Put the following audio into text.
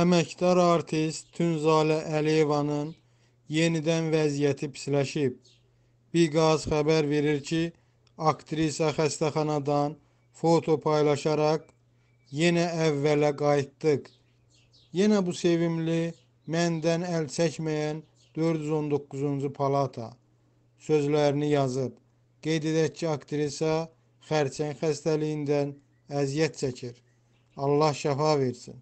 Əməkdar artist Tünzalə Əliyevanın yenidən vəziyyəti pisləşib. Biqaz xəbər verir ki, aktrisa xəstəxanadan foto paylaşaraq yenə əvvələ qayıtdıq. Yenə bu sevimli, məndən əl çəkməyən 419-cu palata sözlərini yazıb. Qeyd edək ki, aktrisa xərçəng xəstəliyindən əziyyət çəkir. Allah şəfa versin.